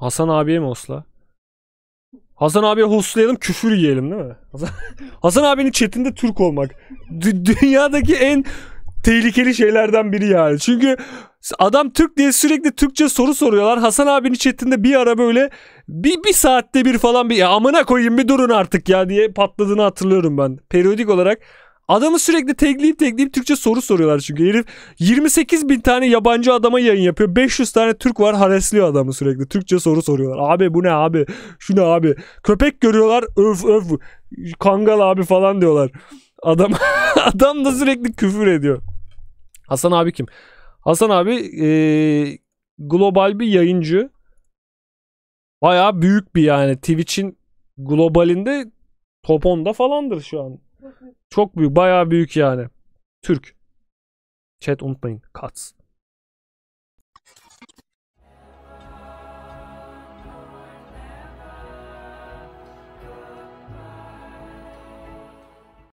Hasan abiye mi osla? Hasan abiye hoslayalım küfür yiyelim değil mi? Hasan, Hasan abinin çetinde Türk olmak. Dü- dünyadaki en tehlikeli şeylerden biri yani. Çünkü adam Türk diye sürekli Türkçe soru soruyorlar. Hasan abinin chatinde bir ara böyle bir, bir saatte bir falan bir ya amına koyayım bir durun artık ya diye patladığını hatırlıyorum ben. Periyodik olarak Adamı sürekli tekleyip tekleyip Türkçe soru soruyorlar çünkü. Herif 28 bin tane yabancı adama yayın yapıyor. 500 tane Türk var haresliyor adamı sürekli. Türkçe soru soruyorlar. Abi bu ne abi? Şu ne abi? Köpek görüyorlar öf öf. Kangal abi falan diyorlar. Adam adam da sürekli küfür ediyor. Hasan abi kim? Hasan abi ee, global bir yayıncı. Bayağı büyük bir yani Twitch'in globalinde top 10'da falandır şu an. Çok büyük. Bayağı büyük yani. Türk. Chat unutmayın. Kats.